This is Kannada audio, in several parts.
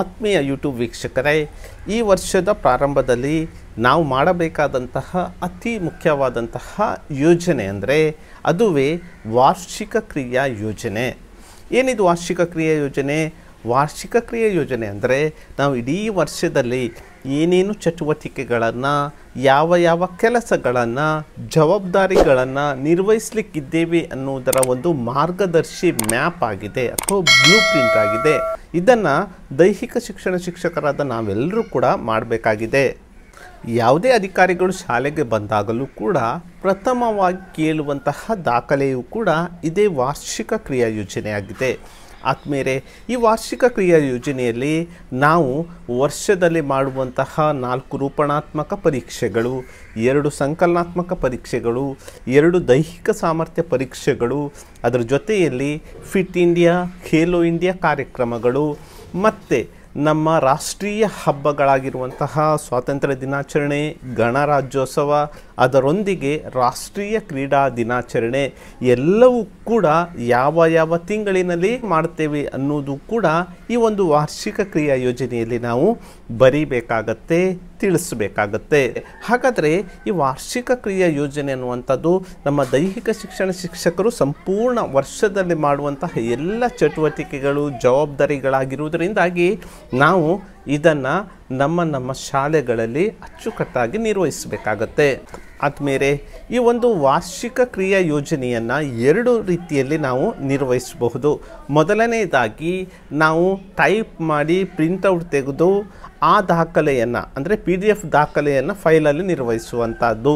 ಆತ್ಮೀಯ ಯೂಟ್ಯೂಬ್ ವೀಕ್ಷಕರೇ ಈ ವರ್ಷದ ಪ್ರಾರಂಭದಲ್ಲಿ ನಾವು ಮಾಡಬೇಕಾದಂತಹ ಅತಿ ಮುಖ್ಯವಾದಂತಹ ಯೋಜನೆ ಅಂದರೆ ಅದುವೇ ವಾರ್ಷಿಕ ಕ್ರಿಯಾ ಯೋಜನೆ ಏನಿದು ವಾರ್ಷಿಕ ಕ್ರಿಯಾ ಯೋಜನೆ ವಾರ್ಷಿಕ ಕ್ರಿಯೆ ಯೋಜನೆ ಅಂದರೆ ನಾವು ಇಡೀ ವರ್ಷದಲ್ಲಿ ಏನೇನು ಚಟುವಟಿಕೆಗಳನ್ನು ಯಾವ ಯಾವ ಕೆಲಸಗಳನ್ನು ಜವಾಬ್ದಾರಿಗಳನ್ನು ನಿರ್ವಹಿಸಲಿಕ್ಕಿದ್ದೇವೆ ಅನ್ನುವುದರ ಒಂದು ಮಾರ್ಗದರ್ಶಿ ಮ್ಯಾಪ್ ಆಗಿದೆ ಅಥವಾ ಬ್ಲೂ ಪ್ರಿಂಟ್ ಆಗಿದೆ ಇದನ್ನು ದೈಹಿಕ ಶಿಕ್ಷಣ ಶಿಕ್ಷಕರಾದ ನಾವೆಲ್ಲರೂ ಕೂಡ ಮಾಡಬೇಕಾಗಿದೆ ಯಾವುದೇ ಅಧಿಕಾರಿಗಳು ಶಾಲೆಗೆ ಬಂದಾಗಲೂ ಕೂಡ ಪ್ರಥಮವಾಗಿ ಕೇಳುವಂತಹ ದಾಖಲೆಯೂ ಕೂಡ ಇದೇ ವಾರ್ಷಿಕ ಕ್ರಿಯಾ ಯೋಜನೆಯಾಗಿದೆ ಆತ್ಮೇರೆ ಈ ವಾರ್ಷಿಕ ಕ್ರಿಯಾ ಯೋಜನೆಯಲ್ಲಿ ನಾವು ವರ್ಷದಲ್ಲಿ ಮಾಡುವಂತಹ ನಾಲ್ಕು ರೂಪಣಾತ್ಮಕ ಪರೀಕ್ಷೆಗಳು ಎರಡು ಸಂಕಲನಾತ್ಮಕ ಪರೀಕ್ಷೆಗಳು ಎರಡು ದೈಹಿಕ ಸಾಮರ್ಥ್ಯ ಪರೀಕ್ಷೆಗಳು ಅದರ ಜೊತೆಯಲ್ಲಿ ಫಿಟ್ ಇಂಡಿಯಾ ಖೇಲೋ ಇಂಡಿಯಾ ಕಾರ್ಯಕ್ರಮಗಳು ಮತ್ತು ನಮ್ಮ ರಾಷ್ಟ್ರೀಯ ಹಬ್ಬಗಳಾಗಿರುವಂತಹ ಸ್ವಾತಂತ್ರ್ಯ ದಿನಾಚರಣೆ ಗಣರಾಜ್ಯೋತ್ಸವ ಅದರೊಂದಿಗೆ ರಾಷ್ಟ್ರೀಯ ಕ್ರೀಡಾ ದಿನಾಚರಣೆ ಎಲ್ಲವೂ ಕೂಡ ಯಾವ ಯಾವ ತಿಂಗಳಿನಲ್ಲಿ ಮಾಡ್ತೇವೆ ಅನ್ನೋದು ಕೂಡ ಈ ಒಂದು ವಾರ್ಷಿಕ ಕ್ರಿಯಾ ಯೋಜನೆಯಲ್ಲಿ ನಾವು ಬರೀಬೇಕಾಗತ್ತೆ ತಿಳಿಸಬೇಕಾಗತ್ತೆ ಹಾಗಾದರೆ ಈ ವಾರ್ಷಿಕ ಕ್ರಿಯಾ ಯೋಜನೆ ಅನ್ನುವಂಥದ್ದು ನಮ್ಮ ದೈಹಿಕ ಶಿಕ್ಷಣ ಶಿಕ್ಷಕರು ಸಂಪೂರ್ಣ ವರ್ಷದಲ್ಲಿ ಮಾಡುವಂತಹ ಎಲ್ಲ ಚಟುವಟಿಕೆಗಳು ಜವಾಬ್ದಾರಿಗಳಾಗಿರುವುದರಿಂದಾಗಿ ನಾವು ಇದನ್ನು ನಮ್ಮ ನಮ್ಮ ಶಾಲೆಗಳಲ್ಲಿ ಅಚ್ಚುಕಟ್ಟಾಗಿ ನಿರ್ವಹಿಸಬೇಕಾಗತ್ತೆ ಆತ್ಮೇರೆ ಈ ಒಂದು ವಾರ್ಷಿಕ ಕ್ರಿಯಾ ಯೋಜನೆಯನ್ನು ಎರಡು ರೀತಿಯಲ್ಲಿ ನಾವು ನಿರ್ವಹಿಸಬಹುದು ಮೊದಲನೇದಾಗಿ ನಾವು ಟೈಪ್ ಮಾಡಿ ಪ್ರಿಂಟೌಟ್ ತೆಗೆದು ಆ ದಾಖಲೆಯನ್ನು ಅಂದರೆ ಪಿ ಡಿ ಎಫ್ ದಾಖಲೆಯನ್ನು ಫೈಲಲ್ಲಿ ನಿರ್ವಹಿಸುವಂಥದ್ದು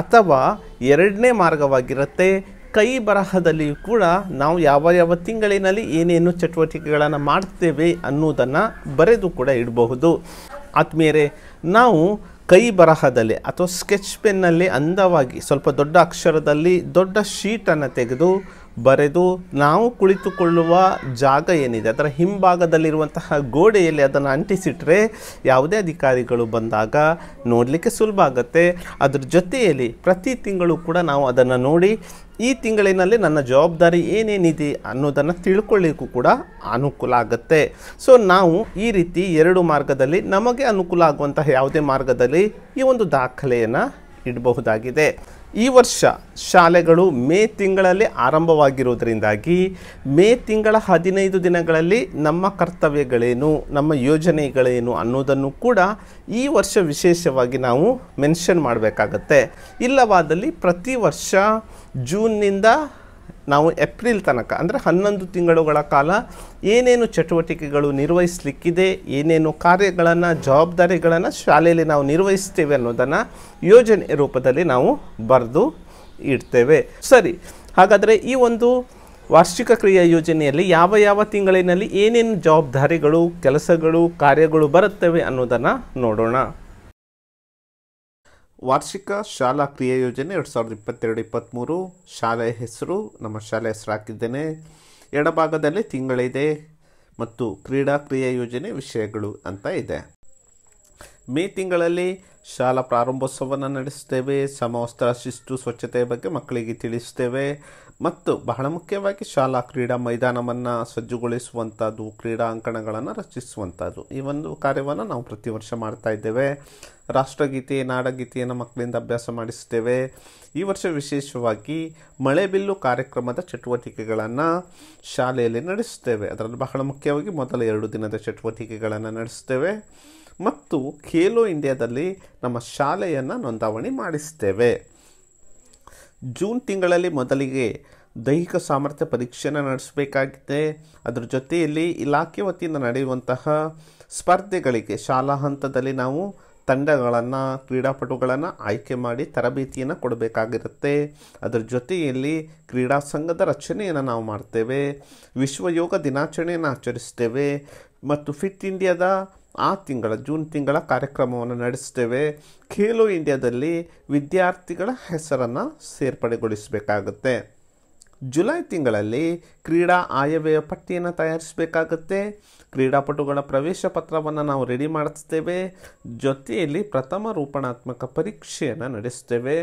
ಅಥವಾ ಎರಡನೇ ಮಾರ್ಗವಾಗಿರುತ್ತೆ ಕೈ ಬರಹದಲ್ಲಿಯೂ ಕೂಡ ನಾವು ಯಾವ ಯಾವ ತಿಂಗಳಿನಲ್ಲಿ ಏನೇನು ಚಟುವಟಿಕೆಗಳನ್ನು ಮಾಡ್ತೇವೆ ಅನ್ನೋದನ್ನು ಬರೆದು ಕೂಡ ಇಡಬಹುದು ಆತ್ಮೀಯರೇ ನಾವು ಕೈ ಬರಹದಲ್ಲಿ ಅಥವಾ ಸ್ಕೆಚ್ ಪೆನ್ನಲ್ಲಿ ಅಂದವಾಗಿ ಸ್ವಲ್ಪ ದೊಡ್ಡ ಅಕ್ಷರದಲ್ಲಿ ದೊಡ್ಡ ಶೀಟನ್ನು ತೆಗೆದು ಬರೆದು ನಾವು ಕುಳಿತುಕೊಳ್ಳುವ ಜಾಗ ಏನಿದೆ ಅದರ ಹಿಂಭಾಗದಲ್ಲಿರುವಂತಹ ಗೋಡೆಯಲ್ಲಿ ಅದನ್ನು ಅಂಟಿಸಿಟ್ರೆ ಯಾವುದೇ ಅಧಿಕಾರಿಗಳು ಬಂದಾಗ ನೋಡಲಿಕ್ಕೆ ಸುಲಭ ಆಗುತ್ತೆ ಅದರ ಜೊತೆಯಲ್ಲಿ ಪ್ರತಿ ತಿಂಗಳು ಕೂಡ ನಾವು ಅದನ್ನು ನೋಡಿ ಈ ತಿಂಗಳಿನಲ್ಲಿ ನನ್ನ ಜವಾಬ್ದಾರಿ ಏನೇನಿದೆ ಅನ್ನೋದನ್ನು ತಿಳ್ಕೊಳ್ಳಿಕ್ಕೂ ಕೂಡ ಅನುಕೂಲ ಆಗುತ್ತೆ ಸೊ ನಾವು ಈ ರೀತಿ ಎರಡು ಮಾರ್ಗದಲ್ಲಿ ನಮಗೆ ಅನುಕೂಲ ಆಗುವಂತಹ ಯಾವುದೇ ಮಾರ್ಗದಲ್ಲಿ ಈ ಒಂದು ದಾಖಲೆಯನ್ನು ಇಡಬಹುದಾಗಿದೆ ಈ ವರ್ಷ ಶಾಲೆಗಳು ಮೇ ತಿಂಗಳಲ್ಲಿ ಆರಂಭವಾಗಿರುವುದರಿಂದಾಗಿ ಮೇ ತಿಂಗಳ ಹದಿನೈದು ದಿನಗಳಲ್ಲಿ ನಮ್ಮ ಕರ್ತವ್ಯಗಳೇನು ನಮ್ಮ ಯೋಜನೆಗಳೇನು ಅನ್ನೋದನ್ನು ಕೂಡ ಈ ವರ್ಷ ವಿಶೇಷವಾಗಿ ನಾವು ಮೆನ್ಷನ್ ಮಾಡಬೇಕಾಗತ್ತೆ ಇಲ್ಲವಾದಲ್ಲಿ ಪ್ರತಿ ವರ್ಷ ಜೂನ್ನಿಂದ ನಾವು ಏಪ್ರಿಲ್ ತನಕ ಅಂದರೆ ಹನ್ನೊಂದು ತಿಂಗಳುಗಳ ಕಾಲ ಏನೇನು ಚಟುವಟಿಕೆಗಳು ನಿರ್ವಹಿಸಲಿಕ್ಕಿದೆ ಏನೇನು ಕಾರ್ಯಗಳನ್ನು ಜವಾಬ್ದಾರಿಗಳನ್ನು ಶಾಲೆಯಲ್ಲಿ ನಾವು ನಿರ್ವಹಿಸ್ತೇವೆ ಅನ್ನೋದನ್ನು ಯೋಜನೆ ರೂಪದಲ್ಲಿ ನಾವು ಬರೆದು ಇಡ್ತೇವೆ ಸರಿ ಹಾಗಾದರೆ ಈ ಒಂದು ವಾರ್ಷಿಕ ಕ್ರಿಯಾ ಯೋಜನೆಯಲ್ಲಿ ಯಾವ ಯಾವ ತಿಂಗಳಿನಲ್ಲಿ ಏನೇನು ಜವಾಬ್ದಾರಿಗಳು ಕೆಲಸಗಳು ಕಾರ್ಯಗಳು ಬರುತ್ತವೆ ಅನ್ನೋದನ್ನು ನೋಡೋಣ ವಾರ್ಷಿಕ ಶಾಲಾ ಕ್ರಿಯಾ ಯೋಜನೆ ಎರಡು ಸಾವಿರದ ಇಪ್ಪತ್ತೆರಡು ಇಪ್ಪತ್ತ್ಮೂರು ಶಾಲೆಯ ಹೆಸರು ನಮ್ಮ ಶಾಲೆ ಹೆಸರು ಹಾಕಿದ್ದೇನೆ ಎಡಭಾಗದಲ್ಲಿ ತಿಂಗಳಿದೆ ಮತ್ತು ಕ್ರೀಡಾ ಕ್ರಿಯಾ ಯೋಜನೆ ವಿಷಯಗಳು ಅಂತ ಇದೆ ಮೇ ತಿಂಗಳಲ್ಲಿ ಶಾಲಾ ಪ್ರಾರಂಭೋತ್ಸವವನ್ನು ನಡೆಸ್ತೇವೆ ಸಮವಸ್ತ್ರ ಶಿಸ್ತು ಸ್ವಚ್ಛತೆಯ ಬಗ್ಗೆ ಮಕ್ಕಳಿಗೆ ತಿಳಿಸ್ತೇವೆ ಮತ್ತು ಬಹಳ ಮುಖ್ಯವಾಗಿ ಶಾಲಾ ಕ್ರೀಡಾ ಮೈದಾನವನ್ನು ಸಜ್ಜುಗೊಳಿಸುವಂಥದ್ದು ಕ್ರೀಡಾಂಕಣಗಳನ್ನು ರಚಿಸುವಂಥದ್ದು ಈ ಒಂದು ಕಾರ್ಯವನ್ನು ನಾವು ಪ್ರತಿ ವರ್ಷ ಮಾಡ್ತಾ ಇದ್ದೇವೆ ರಾಷ್ಟ್ರಗೀತೆ ನಾಡಗೀತೆಯನ್ನು ಮಕ್ಕಳಿಂದ ಅಭ್ಯಾಸ ಮಾಡಿಸ್ತೇವೆ ಈ ವರ್ಷ ವಿಶೇಷವಾಗಿ ಮಳೆಬಿಲ್ಲು ಕಾರ್ಯಕ್ರಮದ ಚಟುವಟಿಕೆಗಳನ್ನು ಶಾಲೆಯಲ್ಲಿ ನಡೆಸ್ತೇವೆ ಅದರಲ್ಲಿ ಬಹಳ ಮುಖ್ಯವಾಗಿ ಮೊದಲ ಎರಡು ದಿನದ ಚಟುವಟಿಕೆಗಳನ್ನು ನಡೆಸ್ತೇವೆ ಮತ್ತು ಖೇಲೋ ಇಂಡಿಯಾದಲ್ಲಿ ನಮ್ಮ ಶಾಲೆಯನ್ನು ನೋಂದಾವಣಿ ಮಾಡಿಸ್ತೇವೆ ಜೂನ್ ತಿಂಗಳಲ್ಲಿ ಮೊದಲಿಗೆ ದೈಹಿಕ ಸಾಮರ್ಥ್ಯ ಪರೀಕ್ಷೆಯನ್ನು ನಡೆಸಬೇಕಾಗಿದೆ ಅದರ ಜೊತೆಯಲ್ಲಿ ಇಲಾಖೆ ವತಿಯಿಂದ ನಡೆಯುವಂತಹ ಸ್ಪರ್ಧೆಗಳಿಗೆ ಶಾಲಾ ಹಂತದಲ್ಲಿ ನಾವು ತಂಡಗಳನ್ನು ಕ್ರೀಡಾಪಟುಗಳನ್ನು ಆಯ್ಕೆ ಮಾಡಿ ತರಬೇತಿಯನ್ನು ಕೊಡಬೇಕಾಗಿರುತ್ತೆ ಅದರ ಜೊತೆಯಲ್ಲಿ ಕ್ರೀಡಾ ಸಂಘದ ರಚನೆಯನ್ನು ನಾವು ಮಾಡ್ತೇವೆ ವಿಶ್ವ ಯೋಗ ದಿನಾಚರಣೆಯನ್ನು ಆಚರಿಸ್ತೇವೆ ಮತ್ತು ಫಿಟ್ ಇಂಡಿಯಾದ ಆ ತಿಂಗಳ ಜೂನ್ ತಿಂಗಳ ಕಾರ್ಯಕ್ರಮವನ್ನು ನಡೆಸ್ತೇವೆ ಖೇಲೋ ಇಂಡಿಯಾದಲ್ಲಿ ವಿದ್ಯಾರ್ಥಿಗಳ ಹೆಸರನ್ನು ಸೇರ್ಪಡೆಗೊಳಿಸಬೇಕಾಗುತ್ತೆ ಜುಲೈ ತಿಂಗಳಲ್ಲಿ ಕ್ರೀಡಾ ಆಯವ್ಯಯ ಪಟ್ಟಿಯನ್ನು ತಯಾರಿಸಬೇಕಾಗುತ್ತೆ ಕ್ರೀಡಾಪಟುಗಳ ಪ್ರವೇಶ ಪತ್ರವನ್ನು ನಾವು ರೆಡಿ ಮಾಡಿಸ್ತೇವೆ ಜೊತೆಯಲ್ಲಿ ಪ್ರಥಮ ರೂಪಣಾತ್ಮಕ ಪರೀಕ್ಷೆಯನ್ನು ನಡೆಸ್ತೇವೆ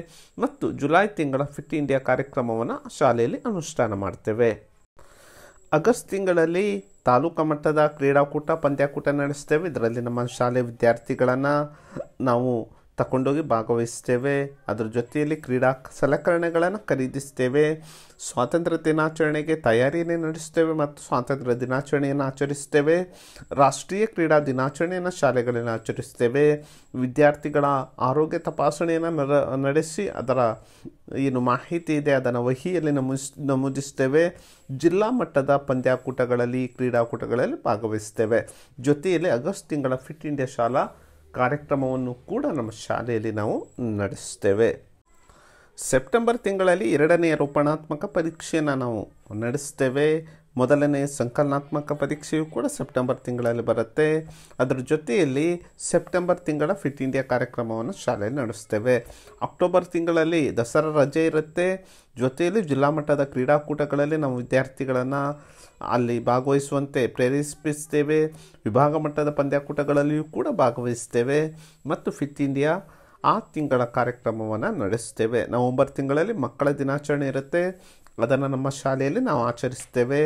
ಮತ್ತು ಜುಲೈ ತಿಂಗಳ ಫಿಟ್ ಇಂಡಿಯಾ ಕಾರ್ಯಕ್ರಮವನ್ನು ಶಾಲೆಯಲ್ಲಿ ಅನುಷ್ಠಾನ ಮಾಡ್ತೇವೆ ಆಗಸ್ಟ್ ತಿಂಗಳಲ್ಲಿ ತಾಲೂಕು ಮಟ್ಟದ ಕ್ರೀಡಾಕೂಟ ಪಂದ್ಯಾಕೂಟ ನಡೆಸ್ತೇವೆ ಇದರಲ್ಲಿ ನಮ್ಮ ಶಾಲೆ ವಿದ್ಯಾರ್ಥಿಗಳನ್ನು ನಾವು ತಗೊಂಡೋಗಿ ಭಾಗವಹಿಸ್ತೇವೆ ಅದರ ಜೊತೆಯಲ್ಲಿ ಕ್ರೀಡಾ ಸಲಕರಣೆಗಳನ್ನು ಖರೀದಿಸ್ತೇವೆ ಸ್ವಾತಂತ್ರ್ಯ ದಿನಾಚರಣೆಗೆ ತಯಾರಿಯನ್ನು ನಡೆಸ್ತೇವೆ ಮತ್ತು ಸ್ವಾತಂತ್ರ್ಯ ದಿನಾಚರಣೆಯನ್ನು ಆಚರಿಸ್ತೇವೆ ರಾಷ್ಟ್ರೀಯ ಕ್ರೀಡಾ ದಿನಾಚರಣೆಯನ್ನು ಶಾಲೆಗಳನ್ನು ಆಚರಿಸ್ತೇವೆ ವಿದ್ಯಾರ್ಥಿಗಳ ಆರೋಗ್ಯ ತಪಾಸಣೆಯನ್ನು ನರ ನಡೆಸಿ ಅದರ ಏನು ಮಾಹಿತಿ ಇದೆ ಅದನ್ನು ವಹಿಯಲ್ಲಿ ನಮೂಸ್ ನಮೂದಿಸ್ತೇವೆ ಜಿಲ್ಲಾ ಮಟ್ಟದ ಪಂದ್ಯಾಕೂಟಗಳಲ್ಲಿ ಕ್ರೀಡಾಕೂಟಗಳಲ್ಲಿ ಭಾಗವಹಿಸ್ತೇವೆ ಜೊತೆಯಲ್ಲಿ ಆಗಸ್ಟ್ ತಿಂಗಳ ಫಿಟ್ ಇಂಡಿಯಾ ಶಾಲಾ ಕಾರ್ಯಕ್ರಮವನ್ನು ಕೂಡ ನಮ್ಮ ಶಾಲೆಯಲ್ಲಿ ನಾವು ನಡೆಸ್ತೇವೆ ಸೆಪ್ಟೆಂಬರ್ ತಿಂಗಳಲ್ಲಿ ಎರಡನೆಯ ರೂಪಣಾತ್ಮಕ ಪರೀಕ್ಷೆಯನ್ನು ನಾವು ನಡೆಸ್ತೇವೆ ಮೊದಲನೇ ಸಂಕಲನಾತ್ಮಕ ಪರೀಕ್ಷೆಯೂ ಕೂಡ ಸೆಪ್ಟೆಂಬರ್ ತಿಂಗಳಲ್ಲಿ ಬರುತ್ತೆ ಅದರ ಜೊತೆಯಲ್ಲಿ ಸೆಪ್ಟೆಂಬರ್ ತಿಂಗಳ ಫಿಟ್ ಇಂಡಿಯಾ ಕಾರ್ಯಕ್ರಮವನ್ನು ಶಾಲೆಯಲ್ಲಿ ನಡೆಸ್ತೇವೆ ಅಕ್ಟೋಬರ್ ತಿಂಗಳಲ್ಲಿ ದಸರಾ ರಜೆ ಇರುತ್ತೆ ಜೊತೆಯಲ್ಲಿ ಜಿಲ್ಲಾ ಮಟ್ಟದ ಕ್ರೀಡಾಕೂಟಗಳಲ್ಲಿ ನಾವು ವಿದ್ಯಾರ್ಥಿಗಳನ್ನು ಅಲ್ಲಿ ಭಾಗವಹಿಸುವಂತೆ ಪ್ರೇರೇಪಿಸ್ತೇವೆ ವಿಭಾಗ ಮಟ್ಟದ ಪಂದ್ಯಾಕೂಟಗಳಲ್ಲಿಯೂ ಕೂಡ ಭಾಗವಹಿಸ್ತೇವೆ ಮತ್ತು ಫಿಟ್ ಇಂಡಿಯಾ ಆ ತಿಂಗಳ ಕಾರ್ಯಕ್ರಮವನ್ನು ನಡೆಸ್ತೇವೆ ನವಂಬರ್ ತಿಂಗಳಲ್ಲಿ ಮಕ್ಕಳ ದಿನಾಚರಣೆ ಇರುತ್ತೆ ಅದನ್ನು ನಮ್ಮ ಶಾಲೆಯಲ್ಲಿ ನಾವು ಆಚರಿಸ್ತೇವೆ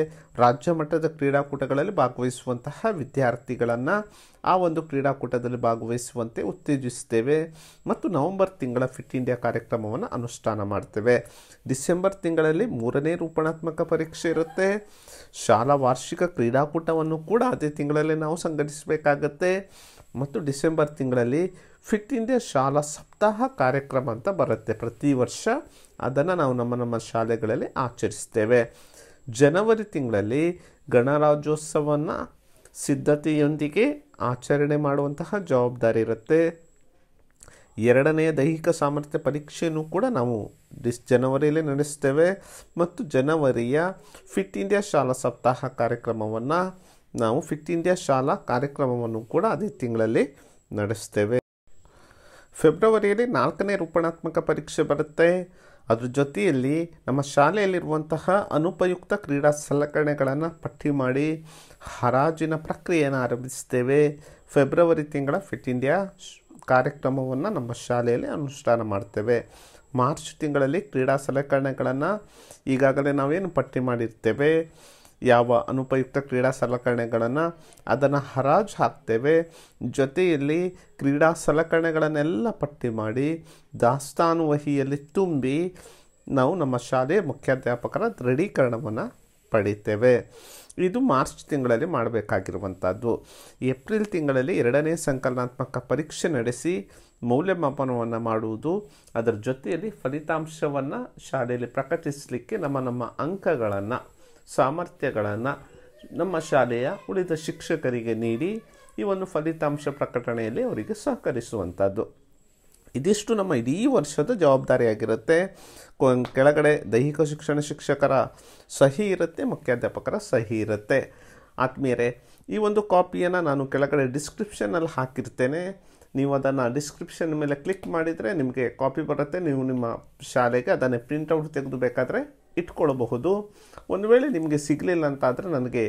ರಾಜ್ಯ ಮಟ್ಟದ ಕ್ರೀಡಾಕೂಟಗಳಲ್ಲಿ ಭಾಗವಹಿಸುವಂತಹ ವಿದ್ಯಾರ್ಥಿಗಳನ್ನು ಆ ಒಂದು ಕ್ರೀಡಾಕೂಟದಲ್ಲಿ ಭಾಗವಹಿಸುವಂತೆ ಉತ್ತೇಜಿಸ್ತೇವೆ ಮತ್ತು ನವೆಂಬರ್ ತಿಂಗಳ ಫಿಟ್ ಇಂಡಿಯಾ ಕಾರ್ಯಕ್ರಮವನ್ನು ಅನುಷ್ಠಾನ ಮಾಡ್ತೇವೆ ಡಿಸೆಂಬರ್ ತಿಂಗಳಲ್ಲಿ ಮೂರನೇ ರೂಪಣಾತ್ಮಕ ಪರೀಕ್ಷೆ ಇರುತ್ತೆ ಶಾಲಾ ವಾರ್ಷಿಕ ಕ್ರೀಡಾಕೂಟವನ್ನು ಕೂಡ ಅದೇ ತಿಂಗಳಲ್ಲಿ ನಾವು ಸಂಘಟಿಸಬೇಕಾಗತ್ತೆ ಮತ್ತು ಡಿಸೆಂಬರ್ ತಿಂಗಳಲ್ಲಿ ಫಿಟ್ ಇಂಡಿಯಾ ಶಾಲಾ ಸಪ್ತಾಹ ಕಾರ್ಯಕ್ರಮ ಅಂತ ಬರುತ್ತೆ ಪ್ರತಿ ವರ್ಷ ಅದನ್ನು ನಾವು ನಮ್ಮ ನಮ್ಮ ಶಾಲೆಗಳಲ್ಲಿ ಆಚರಿಸ್ತೇವೆ ಜನವರಿ ತಿಂಗಳಲ್ಲಿ ಗಣರಾಜ್ಯೋತ್ಸವವನ್ನು ಸಿದ್ಧತೆಯೊಂದಿಗೆ ಆಚರಣೆ ಮಾಡುವಂತಹ ಜವಾಬ್ದಾರಿ ಇರುತ್ತೆ ಎರಡನೆಯ ದೈಹಿಕ ಸಾಮರ್ಥ್ಯ ಪರೀಕ್ಷೆಯನ್ನು ಕೂಡ ನಾವು ಡಿಸ್ ಜನವರಿಯಲ್ಲಿ ನಡೆಸ್ತೇವೆ ಮತ್ತು ಜನವರಿಯ ಫಿಟ್ ಇಂಡಿಯಾ ಶಾಲಾ ಸಪ್ತಾಹ ಕಾರ್ಯಕ್ರಮವನ್ನು ನಾವು ಫಿಟ್ ಇಂಡಿಯಾ ಶಾಲಾ ಕಾರ್ಯಕ್ರಮವನ್ನು ಕೂಡ ಅದೇ ತಿಂಗಳಲ್ಲಿ ನಡೆಸ್ತೇವೆ ಫೆಬ್ರವರಿಯಲ್ಲಿ ನಾಲ್ಕನೇ ರೂಪಣಾತ್ಮಕ ಪರೀಕ್ಷೆ ಬರುತ್ತೆ ಅದ್ರ ಜೊತೆಯಲ್ಲಿ ನಮ್ಮ ಶಾಲೆಯಲ್ಲಿರುವಂತಹ ಅನುಪಯುಕ್ತ ಕ್ರೀಡಾ ಸಲಕರಣೆಗಳನ್ನು ಪಟ್ಟಿ ಮಾಡಿ ಹರಾಜಿನ ಪ್ರಕ್ರಿಯೆಯನ್ನು ಆರಂಭಿಸ್ತೇವೆ ಫೆಬ್ರವರಿ ತಿಂಗಳ ಫಿಟ್ ಇಂಡಿಯಾ ಕಾರ್ಯಕ್ರಮವನ್ನು ನಮ್ಮ ಶಾಲೆಯಲ್ಲಿ ಅನುಷ್ಠಾನ ಮಾಡ್ತೇವೆ ಮಾರ್ಚ್ ತಿಂಗಳಲ್ಲಿ ಕ್ರೀಡಾ ಸಲಕರಣೆಗಳನ್ನು ಈಗಾಗಲೇ ನಾವೇನು ಪಟ್ಟಿ ಮಾಡಿರ್ತೇವೆ ಯಾವ ಅನುಪಯುಕ್ತ ಕ್ರೀಡಾ ಸಲಕರಣೆಗಳನ್ನು ಅದನ್ನು ಹರಾಜು ಹಾಕ್ತೇವೆ ಜೊತೆಯಲ್ಲಿ ಕ್ರೀಡಾ ಸಲಕರಣೆಗಳನ್ನೆಲ್ಲ ಪಟ್ಟಿ ಮಾಡಿ ದಾಸ್ತಾನು ವಹಿಯಲ್ಲಿ ತುಂಬಿ ನಾವು ನಮ್ಮ ಶಾಲೆಯ ಮುಖ್ಯಾಧ್ಯಾಪಕರ ದೃಢೀಕರಣವನ್ನು ಪಡಿತೇವೆ ಇದು ಮಾರ್ಚ್ ತಿಂಗಳಲ್ಲಿ ಮಾಡಬೇಕಾಗಿರುವಂಥದ್ದು ಏಪ್ರಿಲ್ ತಿಂಗಳಲ್ಲಿ ಎರಡನೇ ಸಂಕಲನಾತ್ಮಕ ಪರೀಕ್ಷೆ ನಡೆಸಿ ಮೌಲ್ಯಮಾಪನವನ್ನು ಮಾಡುವುದು ಅದರ ಜೊತೆಯಲ್ಲಿ ಫಲಿತಾಂಶವನ್ನು ಶಾಲೆಯಲ್ಲಿ ಪ್ರಕಟಿಸಲಿಕ್ಕೆ ನಮ್ಮ ನಮ್ಮ ಅಂಕಗಳನ್ನು ಸಾಮರ್ಥ್ಯಗಳನ್ನು ನಮ್ಮ ಶಾಲೆಯ ಉಳಿದ ಶಿಕ್ಷಕರಿಗೆ ನೀಡಿ ಈ ಒಂದು ಫಲಿತಾಂಶ ಪ್ರಕಟಣೆಯಲ್ಲಿ ಅವರಿಗೆ ಸಹಕರಿಸುವಂಥದ್ದು ಇದಿಷ್ಟು ನಮ್ಮ ಇಡೀ ವರ್ಷದ ಜವಾಬ್ದಾರಿಯಾಗಿರುತ್ತೆ ಕೆಳಗಡೆ ದೈಹಿಕ ಶಿಕ್ಷಣ ಶಿಕ್ಷಕರ ಸಹಿ ಇರುತ್ತೆ ಮುಖ್ಯಾಧ್ಯಾಪಕರ ಸಹಿ ಇರುತ್ತೆ ಆತ್ಮೀಯರೇ ಈ ಒಂದು ಕಾಪಿಯನ್ನು ನಾನು ಕೆಳಗಡೆ ಡಿಸ್ಕ್ರಿಪ್ಷನಲ್ಲಿ ಹಾಕಿರ್ತೇನೆ ನೀವು ಅದನ್ನು ಡಿಸ್ಕ್ರಿಪ್ಷನ್ ಮೇಲೆ ಕ್ಲಿಕ್ ಮಾಡಿದರೆ ನಿಮಗೆ ಕಾಪಿ ಬರುತ್ತೆ ನೀವು ನಿಮ್ಮ ಶಾಲೆಗೆ ಅದನ್ನೇ ಪ್ರಿಂಟೌಟ್ ತೆಗೆದು ಬೇಕಾದರೆ ಇಟ್ಕೊಳ್ಬಹುದು ಒಂದು ವೇಳೆ ನಿಮಗೆ ಸಿಗಲಿಲ್ಲ ಅಂತಾದರೆ ನನಗೆ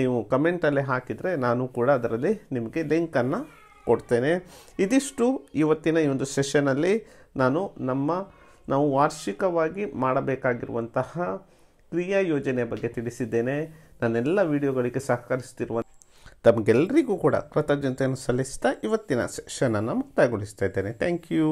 ನೀವು ಕಮೆಂಟಲ್ಲೇ ಹಾಕಿದರೆ ನಾನು ಕೂಡ ಅದರಲ್ಲಿ ನಿಮಗೆ ಲಿಂಕನ್ನು ಕೊಡ್ತೇನೆ ಇದಿಷ್ಟು ಇವತ್ತಿನ ಈ ಒಂದು ಸೆಷನಲ್ಲಿ ನಾನು ನಮ್ಮ ನಾವು ವಾರ್ಷಿಕವಾಗಿ ಮಾಡಬೇಕಾಗಿರುವಂತಹ ಕ್ರಿಯಾ ಯೋಜನೆಯ ಬಗ್ಗೆ ತಿಳಿಸಿದ್ದೇನೆ ನನ್ನೆಲ್ಲ ವಿಡಿಯೋಗಳಿಗೆ ಸಹಕರಿಸ್ತಿರುವ ತಮಗೆಲ್ಲರಿಗೂ ಕೂಡ ಕೃತಜ್ಞತೆಯನ್ನು ಸಲ್ಲಿಸ್ತಾ ಇವತ್ತಿನ ಸೆಷನನ್ನು ಮುಕ್ತಾಯಗೊಳಿಸ್ತಾ ಇದ್ದೇನೆ ಥ್ಯಾಂಕ್ ಯು